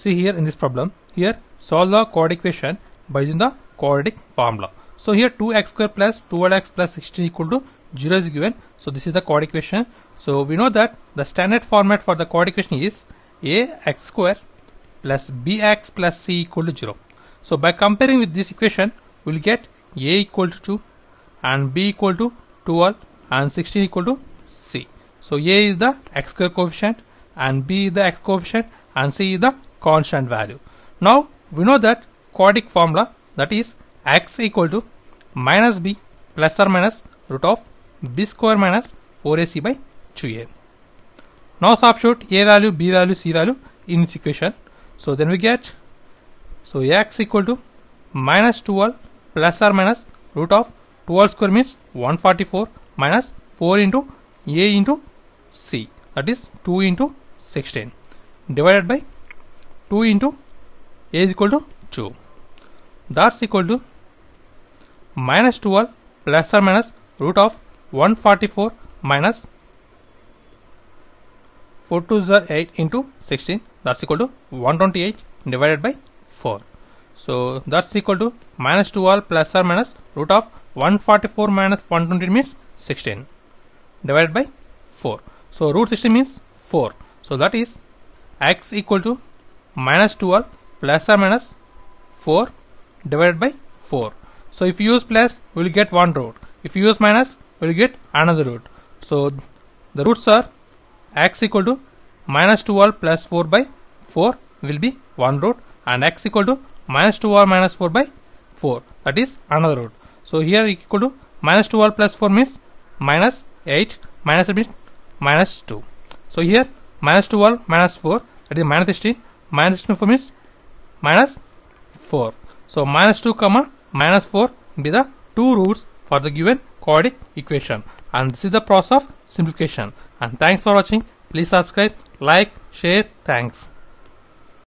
see here in this problem here solve the quadratic equation by using the quadratic formula so here 2x square plus 12x plus 16 equal to 0 is given so this is the quadratic equation so we know that the standard format for the quadratic equation is ax square plus bx plus c equal to 0 so by comparing with this equation we'll get a equal to 2 and b equal to 12 and 16 equal to c so a is the x square coefficient and b is the x coefficient and c is the constant value. Now we know that quadratic formula that is x equal to minus b plus or minus root of b square minus 4ac by 2a. Now substitute a value, b value, c value in this equation. So then we get so x equal to minus 12 plus or minus root of 12 square means 144 minus 4 into a into c that is 2 into 16 divided by 2 into a is equal to 2 that's equal to minus 12 plus or minus root of 144 minus 4 to the 8 into 16 that's equal to 128 divided by 4 so that's equal to minus 12 plus or minus root of 144 minus 120 means 16 divided by 4 so root 16 means 4 so that is x equal to minus 12 plus or minus 4 divided by 4. So if you use plus, we will get one root. If you use minus, we will get another root. So the roots are x equal to minus 12 plus 4 by 4 will be one root and x equal to minus 2r minus 4 by 4 that is another root. So here equal to minus 2r plus 4 means minus 8 minus means minus 2. So here minus 12 minus 4 that is minus 16 minus 2 means minus 4 so minus 2 comma minus 4 be the two roots for the given quadratic equation and this is the process of simplification and thanks for watching please subscribe like share thanks